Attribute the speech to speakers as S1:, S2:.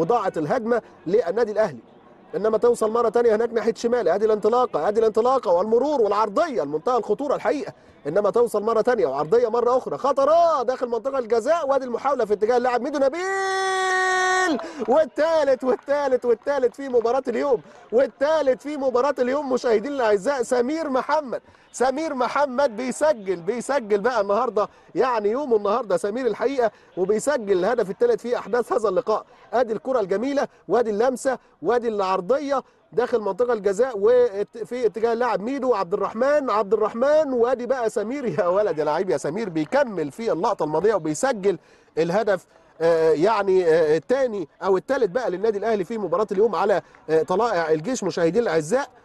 S1: وضاعت الهجمه للنادي الاهلي انما توصل مره ثانيه هناك ناحيه شمال ادي الانطلاقه ادي الانطلاقه والمرور والعرضيه لمنتهى الخطوره الحقيقه انما توصل مره ثانيه وعرضيه مره اخرى خطره داخل منطقه الجزاء وادي المحاوله في اتجاه اللاعب ميدو نبيل الجمال والثالث والثالث والثالث في مباراه اليوم والثالث في مباراه اليوم مشاهدينا الاعزاء سمير محمد سمير محمد بيسجل بيسجل بقى النهارده يعني يوم النهارده سمير الحقيقه وبيسجل الهدف الثالث في احداث هذا اللقاء ادي الكره الجميله وادي اللمسه وادي العرضيه داخل منطقه الجزاء وفي اتجاه اللاعب ميدو عبد الرحمن عبد الرحمن وادي بقى سمير يا ولد يا لعيب يا سمير بيكمل في اللقطه الماضيه وبيسجل الهدف آه، يعني آه، الثاني او الثالث بقى للنادي الاهلي في مباراه اليوم على آه، طلائع الجيش مشاهدينا الاعزاء